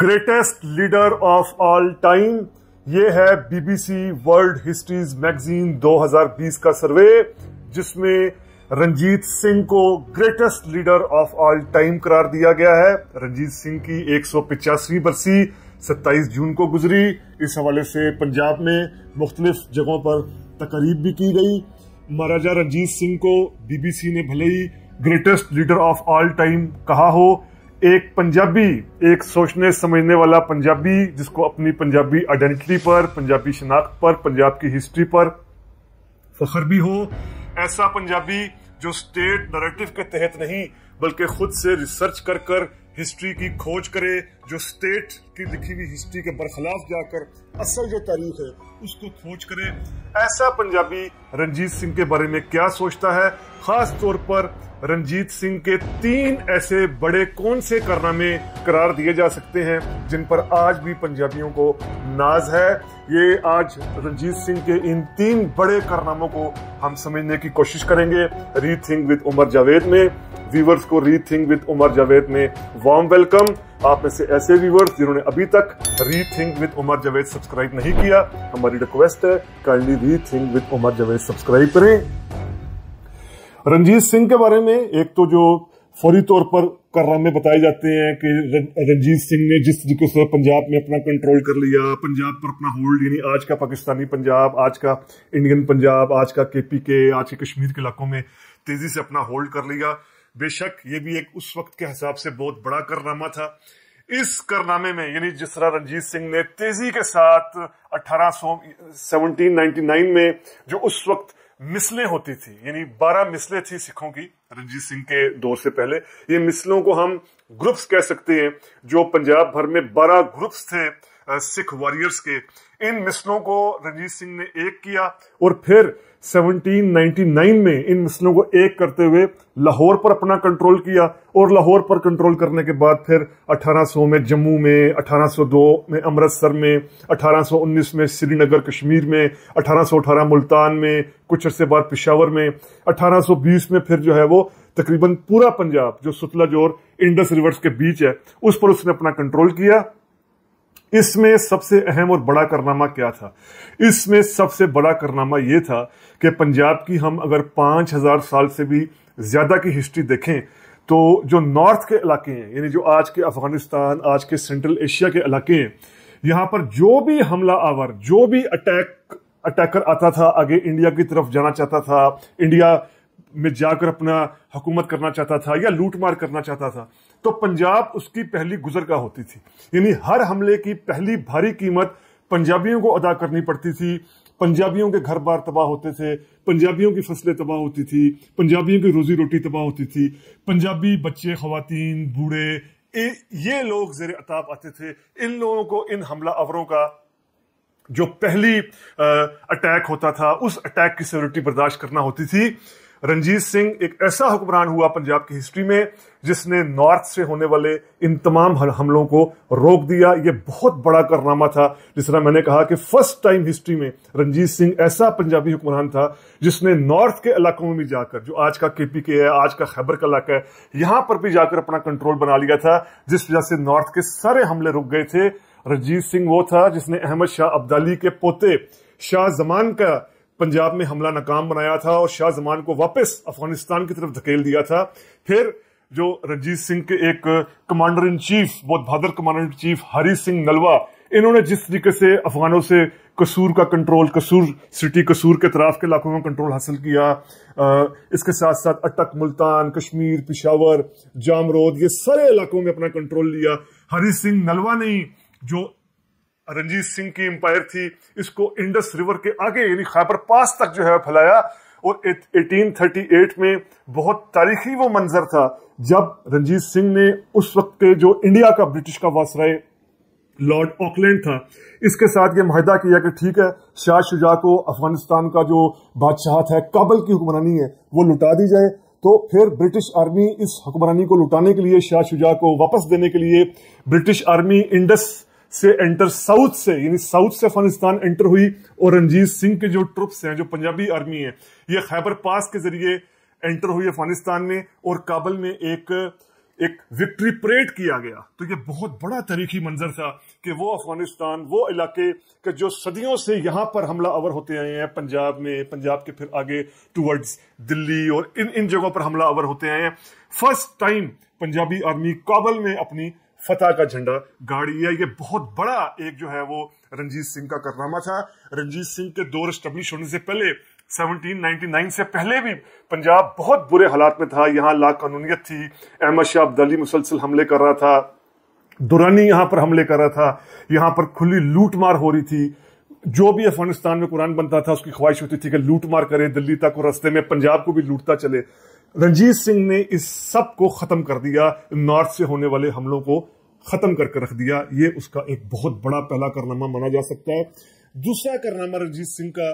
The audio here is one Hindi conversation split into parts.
greatest leader of all time ये है बीबीसी वर्ल्ड हिस्ट्रीज मैगजीन 2020 का सर्वे जिसमें रंजीत सिंह को greatest leader of all time करार दिया गया है रंजीत सिंह की एक बरसी 27 जून को गुजरी इस हवाले से पंजाब में मुख्तलिफ जगहों पर तकरीब भी की गई महाराजा रंजीत सिंह को बीबीसी ने भले ही greatest leader of all time कहा हो एक पंजाबी एक सोचने समझने वाला पंजाबी जिसको अपनी पंजाबी आइडेंटिटी पर पंजाबी शनाख्त पर पंजाब की हिस्ट्री पर फखर भी हो ऐसा पंजाबी जो स्टेट नरेटिव के तहत नहीं बल्कि खुद से रिसर्च कर कर हिस्ट्री की खोज करे जो स्टेट की लिखी हुई हिस्ट्री के बरखिलाफ जाकर असल जो तारीख है उसको खोज करे ऐसा पंजाबी रंजीत सिंह के बारे में क्या सोचता है खास तौर पर रंजीत सिंह के तीन ऐसे बड़े कौन से कारनामे करार दिए जा सकते हैं जिन पर आज भी पंजाबियों को नाज है ये आज रंजीत सिंह के इन तीन बड़े कारनामों को हम समझने की कोशिश करेंगे रीथिंग विद उमर जावेद में व्यूवर्स को रीथिंक विद उमर जावेद में वार्म वेलकम आप में से ऐसे व्यूवर्स जिन्होंने अभी तक Rethink with Umar Javed subscribe नहीं किया हमारी रिक्वेस्ट है kindly Rethink with Umar Javed subscribe करें रंजीत सिंह के बारे में एक तो जो फौरी तौर पर करामे बताए जाते हैं कि रंजीत सिंह ने जिस तरीके से पंजाब में अपना कंट्रोल कर लिया पंजाब पर अपना होल्ड यानी आज का पाकिस्तानी पंजाब आज का इंडियन पंजाब आज का केपी के आज के कश्मीर के इलाकों में तेजी से अपना होल्ड कर लिया बेशक ये भी एक उस वक्त के हिसाब से बहुत बड़ा करनामा था इस कारनामे में यानी जिस तरह रंजीत सिंह ने तेजी के साथ 1899 में जो उस वक्त मिसलें होती थी यानी 12 मिसलें थी सिखों की रंजीत सिंह के दौर से पहले ये मिसलों को हम ग्रुप्स कह सकते हैं जो पंजाब भर में 12 ग्रुप्स थे सिख वॉरियर्स के इन मिसलों को रंजीत सिंह ने एक किया और फिर 1799 में इन मसलों को एक करते हुए लाहौर पर अपना कंट्रोल किया और लाहौर पर कंट्रोल करने के बाद फिर 1800 में जम्मू में 1802 में अमृतसर में 1819 में श्रीनगर कश्मीर में 1818 मुल्तान में कुछ अरसे बाद पिशावर में 1820 में फिर जो है वो तकरीबन पूरा पंजाब जो सुतलज और इंडस रिवर्स के बीच है उस पर उसने अपना कंट्रोल किया इसमें सबसे अहम और बड़ा करनामा क्या था इसमें सबसे बड़ा करनामा यह था कि पंजाब की हम अगर पांच हजार साल से भी ज़्यादा की हिस्ट्री देखें तो जो नॉर्थ के इलाके हैं यानी जो आज के अफगानिस्तान आज के सेंट्रल एशिया के इलाके हैं यहां पर जो भी हमला आवर जो भी अटैक अटैकर आता था आगे इंडिया की तरफ जाना चाहता था इंडिया में जाकर अपना हुकूमत करना चाहता था या लूट मार करना चाहता था तो पंजाब उसकी पहली गुजरगा होती थी यानी हर हमले की पहली भारी कीमत पंजाबियों को अदा करनी पड़ती थी पंजाबियों के घर बार तबाह होते थे पंजाबियों की फसलें तबाह होती थी पंजाबियों की रोजी रोटी तबाह होती थी पंजाबी बच्चे खातन बूढ़े ये लोग जेर अताब आते थे इन लोगों को इन हमला अवरों का जो पहली अटैक होता था उस अटैक की सिक्योरिटी बर्दाश्त करना होती थी रंजीत सिंह एक ऐसा हुक्मरान हुआ पंजाब की हिस्ट्री में जिसने नॉर्थ से होने वाले इन तमाम हमलों को रोक दिया ये बहुत बड़ा कारनामा था जिस तरह मैंने कहा कि फर्स्ट टाइम हिस्ट्री में रंजीत सिंह ऐसा पंजाबी हुक्मरान था जिसने नॉर्थ के इलाकों में भी जाकर जो आज का के पी के है आज का खैबर का इलाका है यहां पर भी जाकर अपना कंट्रोल बना लिया था जिस वजह से नॉर्थ के सारे हमले रुक गए थे रंजीत सिंह वो था जिसने अहमद शाह अब्दाली के पोते शाह जमान का पंजाब में हमला नाकाम बनाया था और शाह जमान को वापस अफगानिस्तान की तरफ धकेल दिया था फिर जो रंजीत सिंह के एक कमांडर इन चीफ बहुत बहादुर commander in chief Hari Singh Nalwa इन्होंने जिस तरीके से अफगानों से कसूर का कंट्रोल कसूर सिटी कसूर के तराफ के इलाकों में कंट्रोल हासिल किया आ, इसके साथ साथ अटक मुल्तान कश्मीर पिशावर जामरोद ये सारे इलाकों में अपना कंट्रोल लिया हरी सिंह नलवा ने जो रंजीत सिंह की एम्पायर थी इसको इंडस रिवर के आगे यानी खैबर पास तक जो है फैलाया और 1838 में बहुत तारीखी वो मंजर था जब रंजीत सिंह ने उस वक्त के जो इंडिया का ब्रिटिश का वासराय लॉर्ड ऑकलैंड था इसके साथ ये माहिदा किया कि ठीक है शाह शुजा को अफगानिस्तान का जो बादशाहत है काबल की हुक्मरानी है वो लुटा दी जाए तो फिर ब्रिटिश आर्मी इस हुक्मरानी को लुटाने के लिए शाह शुजा को वापस देने के लिए ब्रिटिश आर्मी इंडस से एंटर साउथ से यानी साउथ से अफगानिस्तान एंटर हुई और रंजीत सिंह के जो ट्रुप्स हैं जो पंजाबी आर्मी है ये खैबर पास के जरिए एंटर हुई अफगानिस्तान में और काबल में एक एक विक्ट्री परेड किया गया तो ये बहुत बड़ा तारीखी मंजर था कि वो अफगानिस्तान वो इलाके के जो सदियों से यहां पर हमला अवर होते आए हैं पंजाब में पंजाब के फिर आगे टूवर्ड्स दिल्ली और इन इन जगहों पर हमला अवर होते आए हैं फर्स्ट टाइम पंजाबी आर्मी काबल में अपनी फतेह का झंडा गाड़ी है ये बहुत बड़ा एक जो है वो रंजीत सिंह का करनामा था रंजीत सिंह के दौर स्टेब्लिश होने से पहले 1799 से पहले भी पंजाब बहुत बुरे हालात में था यहाँ ला कानूनीत थी अहमद शाह अब्दाली मुसलसल हमले कर रहा था दुरानी यहाँ पर हमले कर रहा था यहाँ पर खुली लूटमार हो रही थी जो भी अफगानिस्तान में कुरान बनता था उसकी ख्वाहिश होती थी कि लूट मार करे दिल्ली तक और रस्ते में पंजाब को भी लूटता चले रंजीत सिंह ने इस सब को खत्म कर दिया नॉर्थ से होने वाले हमलों को खत्म करके रख दिया ये उसका एक बहुत बड़ा पहला कारनामा माना जा सकता है दूसरा कारनामा रंजीत सिंह का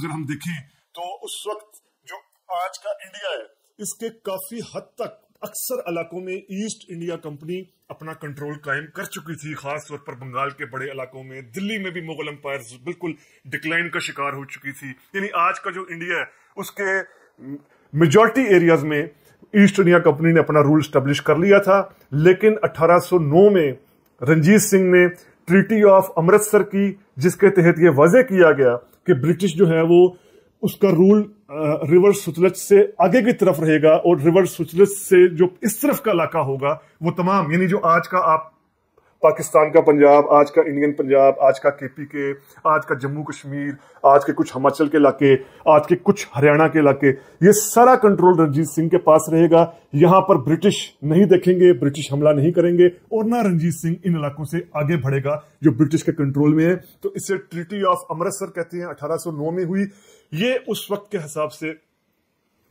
अगर हम देखें तो उस वक्त जो आज का इंडिया है इसके काफी हद तक अक्सर इलाकों में ईस्ट इंडिया कंपनी अपना कंट्रोल कायम कर चुकी थी खास तौर पर बंगाल के बड़े इलाकों में दिल्ली में भी मुगल एम्पायर बिल्कुल डिक्लाइन का शिकार हो चुकी थी यानी आज का जो इंडिया है उसके मेजोरिटी एरियाज में ईस्ट इंडिया कंपनी ने अपना रूल स्टेब्लिश कर लिया था लेकिन 1809 में रंजीत सिंह ने ट्रीटी ऑफ अमृतसर की जिसके तहत ये वजह किया गया कि ब्रिटिश जो है वो उसका रूल रिवर सुचलच से आगे की तरफ रहेगा और रिवर सुचलच से जो इस तरफ का इलाका होगा वो तमाम यानी जो आज का आप पाकिस्तान का पंजाब आज का इंडियन पंजाब आज का के पी के आज का जम्मू कश्मीर आज के कुछ हिमाचल के इलाके आज के कुछ हरियाणा के इलाके ये सारा कंट्रोल रंजीत सिंह के पास रहेगा यहां पर ब्रिटिश नहीं देखेंगे ब्रिटिश हमला नहीं करेंगे और ना रंजीत सिंह इन इलाकों से आगे बढ़ेगा जो ब्रिटिश के कंट्रोल में है तो इसे ट्रिटी ऑफ अमृतसर कहते हैं अठारह में हुई ये उस वक्त के हिसाब से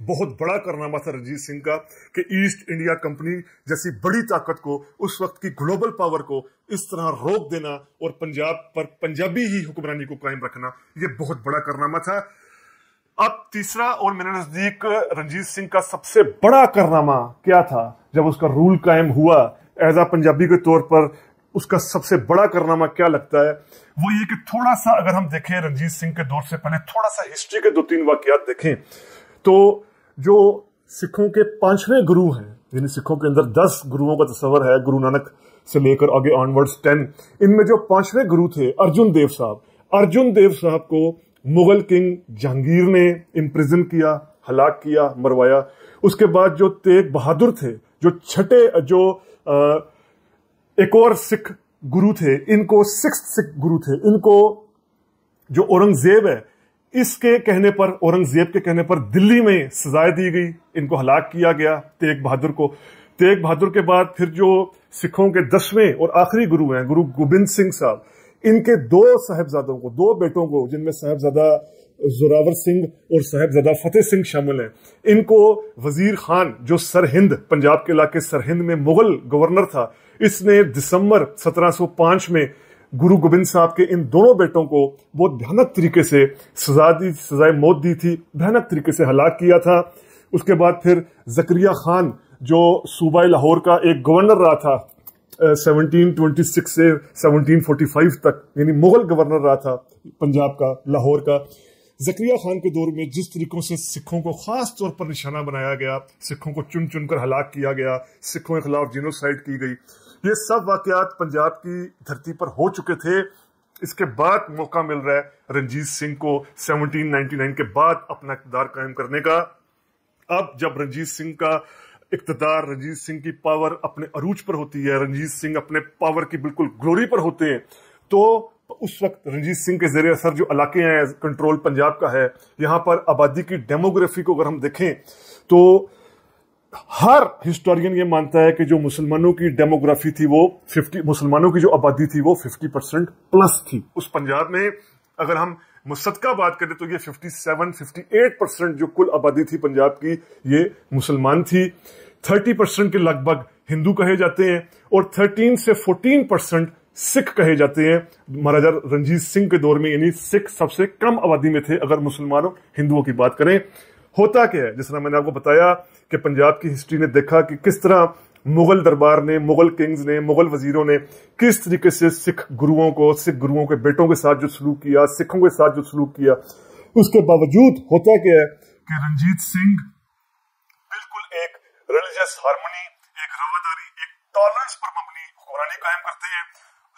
बहुत बड़ा कारनामा था रंजीत सिंह का कि ईस्ट इंडिया कंपनी जैसी बड़ी ताकत को उस वक्त की ग्लोबल पावर को इस तरह रोक देना और पंजाब पर पंजाबी ही हुक्मरानी को कायम रखना यह बहुत बड़ा कारनामा था अब तीसरा और मेरे नजदीक रंजीत सिंह का सबसे बड़ा कारनामा क्या था जब उसका रूल कायम हुआ एज आ पंजाबी के तौर पर उसका सबसे बड़ा कारनामा क्या लगता है वो ये कि थोड़ा सा अगर हम देखें रंजीत सिंह के दौर से पहले थोड़ा सा हिस्ट्री के दो तीन वाक्यात देखें तो जो सिखों के पांचवें गुरु हैं यानी सिखों के अंदर दस गुरुओं का तस्वर है गुरु नानक से लेकर आगे ऑनवर्ड्स टेन इनमें जो पांचवें गुरु थे अर्जुन देव साहब अर्जुन देव साहब को मुगल किंग जहांगीर ने इम्प्रिजन किया हलाक किया मरवाया उसके बाद जो तेग बहादुर थे जो छठे जो आ, एक और सिख गुरु थे इनको सिक्स सिख गुरु थे इनको जो औरंगजेब है इसके कहने पर औरंगजेब के कहने पर दिल्ली में सजाएं दी गई इनको हलाक किया गया तेग बहादुर को तेग बहादुर के बाद फिर जो सिखों के दसवें और आखिरी गुरु हैं गुरु गोबिंद सिंह साहब इनके दो साहेबजादों को दो बेटों को जिनमें साहेबजादा जोरावर सिंह और साहेबजादा फतेह सिंह शामिल हैं इनको वजीर खान जो सरहिंद पंजाब के इलाके सरहिंद में मुगल गवर्नर था इसने दिसंबर 1705 में गुरु गोविंद साहब के इन दोनों बेटों को बहुत भयानक तरीके से सजा दी सजाए मौत दी थी भयानक तरीके से हलाक किया था उसके बाद फिर जकरिया खान जो सूबा लाहौर का एक गवर्नर रहा था सेवनटीन ट्वेंटी सिक्स से सेवनटीन फोर्टी फाइव तक यानी मुगल गवर्नर रहा था पंजाब का लाहौर का जकरिया खान के दौर में जिस तरीकों से सिखों को खास तौर पर निशाना बनाया गया सिखों को चुन चुन कर हलाक किया गया सिखों के खिलाफ जीनोसाइड की गई ये सब वाकयात पंजाब की धरती पर हो चुके थे इसके बाद मौका मिल रहा है रंजीत सिंह को 1799 के बाद अपना इकतदार कायम करने का अब जब रंजीत सिंह का इकतदार रंजीत सिंह की पावर अपने अरूज पर होती है रंजीत सिंह अपने पावर की बिल्कुल ग्लोरी पर होते हैं तो उस वक्त रंजीत सिंह के जरिए असर जो इलाके हैं कंट्रोल पंजाब का है यहां पर आबादी की डेमोग्राफी को अगर हम देखें तो हर हिस्टोरियन ये मानता है कि जो मुसलमानों की डेमोग्राफी थी वो 50 मुसलमानों की जो आबादी थी वो 50 परसेंट प्लस थी उस पंजाब में अगर हम मुसदका बात करें तो ये 57, 58 परसेंट जो कुल आबादी थी पंजाब की ये मुसलमान थी 30 परसेंट के लगभग हिंदू कहे जाते हैं और 13 से 14 परसेंट सिख कहे जाते हैं महाराजा रंजीत सिंह के दौर में यानी सिख सबसे कम आबादी में थे अगर मुसलमानों हिंदुओं की बात करें होता क्या है जिस तरह मैंने आपको बताया कि पंजाब की हिस्ट्री ने देखा कि किस तरह मुगल दरबार ने मुगल किंग्स ने मुगल वजीरों ने किस तरीके से सिख गुरुओं को सिख गुरुओं के बेटों के साथ जो सलूक किया सिखों के साथ जो सलूक किया उसके बावजूद होता क्या है कि रंजीत सिंह बिल्कुल एक रिलीजियस हारमोनी एक रवादारी एक टॉलरेंस पर मबनी हुक्मरानी कायम करते हैं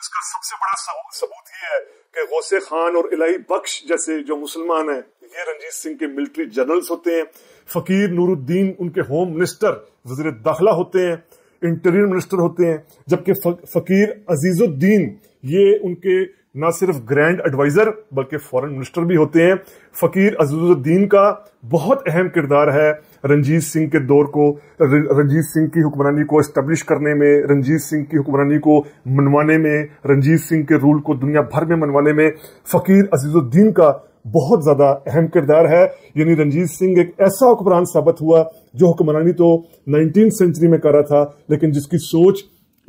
इसका सबसे बड़ा सबूत ये है कि गौसे खान और इलाही बख्श जैसे जो मुसलमान हैं ये रंजीत सिंह के मिलिट्री जनरल्स होते हैं फकीर नूरुद्दीन उनके होम मिनिस्टर वजीर दाखिला होते हैं इंटीरियर मिनिस्टर होते हैं जबकि फकीर अजीजुद्दीन ये उनके न सिर्फ ग्रैंड एडवाइजर बल्कि फॉरेन मिनिस्टर भी होते हैं फकीर अजीजुद्दीन का बहुत अहम किरदार है रंजीत सिंह के दौर को रंजीत सिंह की हुक्मरानी को इस्टेब्लिश करने में रंजीत सिंह की हुक्मरानी को मनवाने में रंजीत सिंह के रूल को दुनिया भर में मनवाने में फ़कीर अजीज़ुद्दीन का बहुत ज़्यादा अहम किरदार है यानी रंजीत सिंह एक ऐसा हुक्मरान साबित हुआ जो हुक्मरानी तो नाइनटीन सेंचुरी में कर रहा था लेकिन जिसकी सोच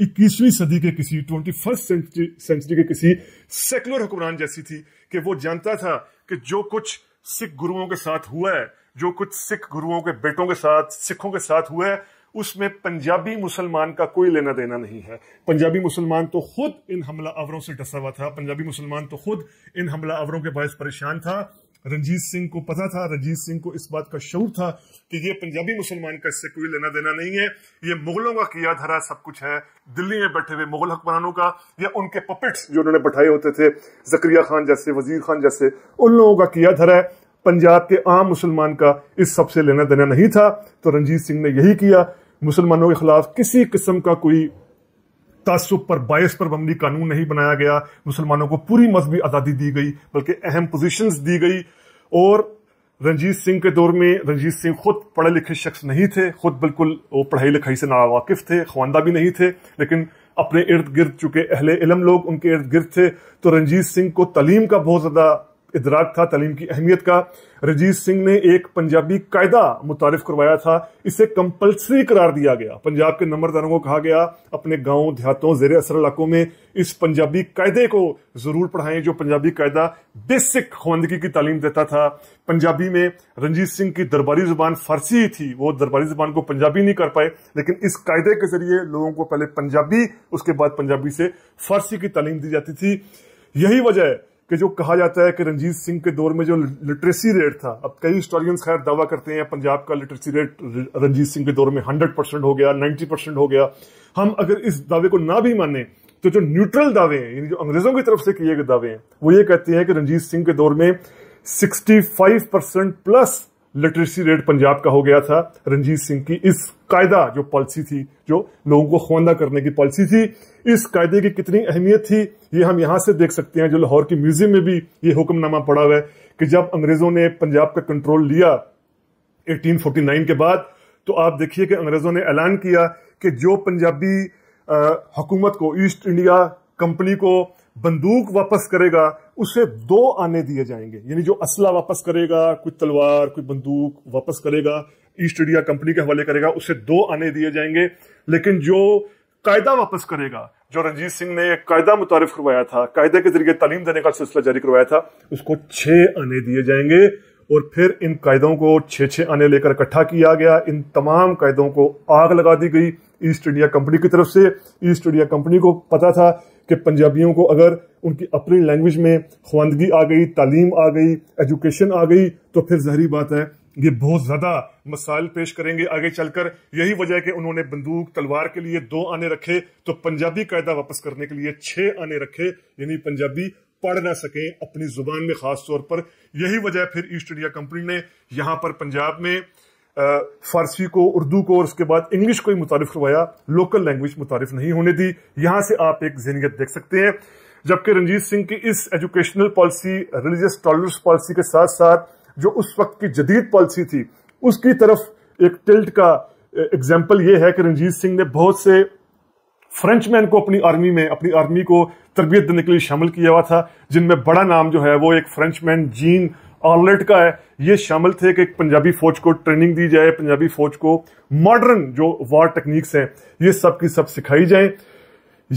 इक्कीसवीं सदी के किसी ट्वेंटी फर्स्ट सेंचुरी सेंचुरी के किसी सेकुलर हुक्मरान जैसी थी कि वो जानता था कि जो कुछ सिख गुरुओं के साथ हुआ है जो कुछ सिख गुरुओं के बेटों के साथ सिखों के साथ हुआ है उसमें पंजाबी मुसलमान का कोई लेना देना नहीं है पंजाबी मुसलमान तो खुद इन हमला आवरों से डसा हुआ था पंजाबी मुसलमान तो खुद इन हमला आवरों के बायस परेशान था रंजीत सिंह को पता था रंजीत सिंह को इस बात का शौर था कि ये पंजाबी मुसलमान का इससे कोई लेना देना नहीं है ये मुगलों का किया धरा सब कुछ है दिल्ली में बैठे हुए मुगल हुक्मरानों का या उनके पपेट्स जो उन्होंने बैठाए होते थे जक्रिया खान जैसे वजीर खान जैसे उन लोगों का किया धरा है पंजाब के आम मुसलमान का इस सबसे लेना देना नहीं था तो रंजीत सिंह ने यही किया मुसलमानों के खिलाफ किसी किस्म का कोई तासुब पर बायस पर बमली कानून नहीं बनाया गया मुसलमानों को पूरी मजहबी आज़ादी दी गई बल्कि अहम पोजिशन दी गई और रंजीत सिंह के दौर में रंजीत सिंह खुद पढ़े लिखे शख्स नहीं थे खुद बिल्कुल वो पढ़ाई लिखाई से नावाकिफ थे ख्वानदा भी नहीं थे लेकिन अपने इर्द गिर्द चूंकि अहले इलम लोग उनके इर्द गिर्द थे तो रंजीत सिंह को तलीम का बहुत ज़्यादा इधराक था तालीम की अहमियत का रजीत सिंह ने एक पंजाबी कायदा मुतारफ करवाया था इसे कंपल्सरी करार दिया गया पंजाब के नंबरदारों को कहा गया अपने गांव देहातों जेर असर इलाकों में इस पंजाबी कायदे को जरूर पढ़ाएं जो पंजाबी कायदा बेसिक खवानदगी की तालीम देता था पंजाबी में रंजीत सिंह की दरबारी जुबान फारसी ही थी वो दरबारी जुबान को पंजाबी नहीं कर पाए लेकिन इस कायदे के जरिए लोगों को पहले पंजाबी उसके बाद पंजाबी से फारसी की तालीम दी जाती थी यही वजह है कि जो कहा जाता है कि रंजीत सिंह के दौर में जो लिटरेसी रेट था अब कई हिस्टोरियंस खैर दावा करते हैं पंजाब का लिटरेसी रेट रंजीत सिंह के दौर में हंड्रेड परसेंट हो गया नाइन्टी परसेंट हो गया हम अगर इस दावे को ना भी माने तो जो न्यूट्रल दावे हैं यानी जो अंग्रेजों की तरफ से किए गए दावे हैं वो ये कहते हैं कि रंजीत सिंह के दौर में sixty five percent plus literacy rate Punjab का हो गया था रंजीत सिंह की इस कायदा जो पॉलिसी थी जो लोगों को ख्वाना करने की पॉलिसी थी इस कायदे की कितनी अहमियत थी ये हम यहां से देख सकते हैं जो लाहौर के म्यूजियम में भी ये हुक्मनामा पड़ा हुआ है कि जब अंग्रेजों ने पंजाब का कंट्रोल लिया 1849 के बाद तो आप देखिए कि अंग्रेजों ने ऐलान किया कि जो पंजाबी हुकूमत को ईस्ट इंडिया कंपनी को बंदूक वापस करेगा उसे दो आने दिए जाएंगे यानी जो असला वापस करेगा कोई तलवार कोई बंदूक वापस करेगा ईस्ट इंडिया कंपनी के हवाले करेगा उसे दो आने दिए जाएंगे लेकिन जो कायदा वापस करेगा जो रंजीत सिंह ने कायदा मुतारफ करवाया था कायदे के जरिए तालीम देने का सिलसिला जारी करवाया था उसको छह आने दिए जाएंगे और फिर इन कायदों को छे छः आने लेकर इकट्ठा किया गया इन तमाम कायदों को आग लगा दी गई ईस्ट इंडिया कंपनी की तरफ से ईस्ट इंडिया कंपनी को पता था कि पंजाबियों को अगर उनकी अपनी लैंग्वेज में ख्वानदगी आ गई तालीम आ गई एजुकेशन आ गई तो फिर जहरी बात है ये बहुत ज्यादा मसाइल पेश करेंगे आगे चलकर यही वजह है कि उन्होंने बंदूक तलवार के लिए दो आने रखे तो पंजाबी कायदा वापस करने के लिए छह आने रखे यानी पंजाबी पढ़ ना सके अपनी जुबान में खास तौर पर यही वजह फिर ईस्ट इंडिया कंपनी ने यहां पर पंजाब में फारसी को उर्दू को और उसके बाद इंग्लिश को ही मुतारफ करवाया लोकल लैंग्वेज मुतारफ नहीं होने दी यहां से आप एक जहनीत देख सकते हैं जबकि रंजीत सिंह की इस educational policy religious tolerance policy के साथ साथ जो उस वक्त की जदीद पॉलिसी थी उसकी तरफ एक टिल्ट का एग्जाम्पल यह है कि रंजीत सिंह ने बहुत से फ्रेंचमैन को अपनी आर्मी में अपनी आर्मी को तरबियत देने के लिए शामिल किया हुआ था जिनमें बड़ा नाम जो है वो एक फ्रेंचमैन जीन आर्लेट का है ये शामिल थे कि पंजाबी फौज को ट्रेनिंग दी जाए पंजाबी फौज को मॉडर्न जो वार टेक्निक्स हैं ये सब की सब सिखाई जाए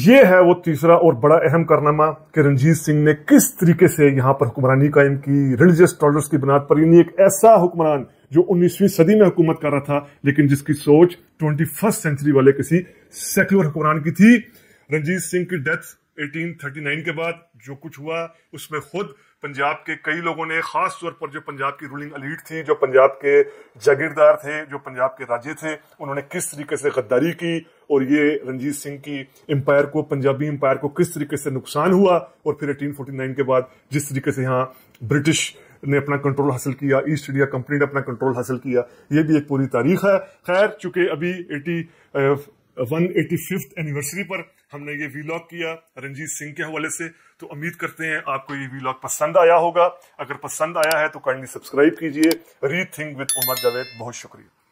ये है वो तीसरा और बड़ा अहम कारनामा कि रंजीत सिंह ने किस तरीके से यहां पर हुक्मरानी कायम की रिलीजियस टॉलर्स की बुनियाद पर यानी एक ऐसा हुक्मरान जो 19वीं सदी में हुकूमत कर रहा था लेकिन जिसकी सोच ट्वेंटी सेंचुरी वाले किसी सेक्युलर हुक्मरान की थी रंजीत सिंह की डेथ 1839 के बाद जो कुछ हुआ उसमें खुद पंजाब के कई लोगों ने खास तौर पर जो पंजाब की रूलिंग अलीट थी जो पंजाब के जागीरदार थे जो पंजाब के राजे थे उन्होंने किस तरीके से गद्दारी की और ये रंजीत सिंह की एम्पायर को पंजाबी एम्पायर को किस तरीके से नुकसान हुआ और फिर एटीन के बाद जिस तरीके से यहाँ ब्रिटिश ने अपना कंट्रोल हासिल किया ईस्ट इंडिया कंपनी ने अपना कंट्रोल हासिल किया ये भी एक पूरी तारीख है खैर चूंकि अभी eighty one eighty fifth anniversary पर हमने ये वीलॉग किया रंजीत सिंह के हवाले से तो उम्मीद करते हैं आपको ये वीलॉग पसंद आया होगा अगर पसंद आया है तो काइंडली सब्सक्राइब कीजिए री थिंक विद उमर जावेद बहुत शुक्रिया